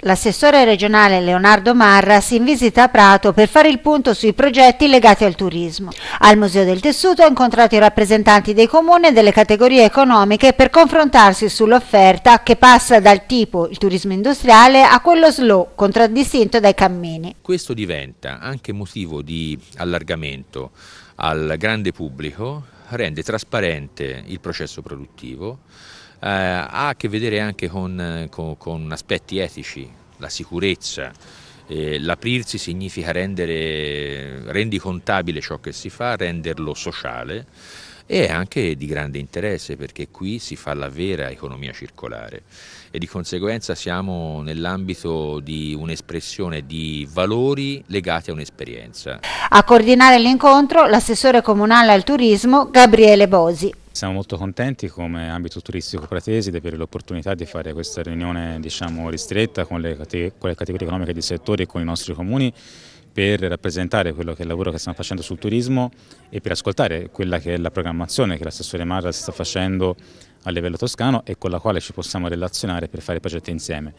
L'assessore regionale Leonardo Marras in visita a Prato per fare il punto sui progetti legati al turismo. Al Museo del Tessuto ha incontrato i rappresentanti dei comuni e delle categorie economiche per confrontarsi sull'offerta che passa dal tipo il turismo industriale a quello slow, contraddistinto dai cammini. Questo diventa anche motivo di allargamento al grande pubblico rende trasparente il processo produttivo, eh, ha a che vedere anche con, con, con aspetti etici, la sicurezza, eh, l'aprirsi significa rendere contabile ciò che si fa, renderlo sociale e anche di grande interesse perché qui si fa la vera economia circolare e di conseguenza siamo nell'ambito di un'espressione di valori legati a un'esperienza. A coordinare l'incontro l'assessore comunale al turismo Gabriele Bosi. Siamo molto contenti come ambito turistico di avere l'opportunità di fare questa riunione diciamo, ristretta con le, con le categorie economiche di settore e con i nostri comuni per rappresentare quello che è il lavoro che stiamo facendo sul turismo e per ascoltare quella che è la programmazione che l'assessore Marra sta facendo a livello toscano e con la quale ci possiamo relazionare per fare progetti insieme.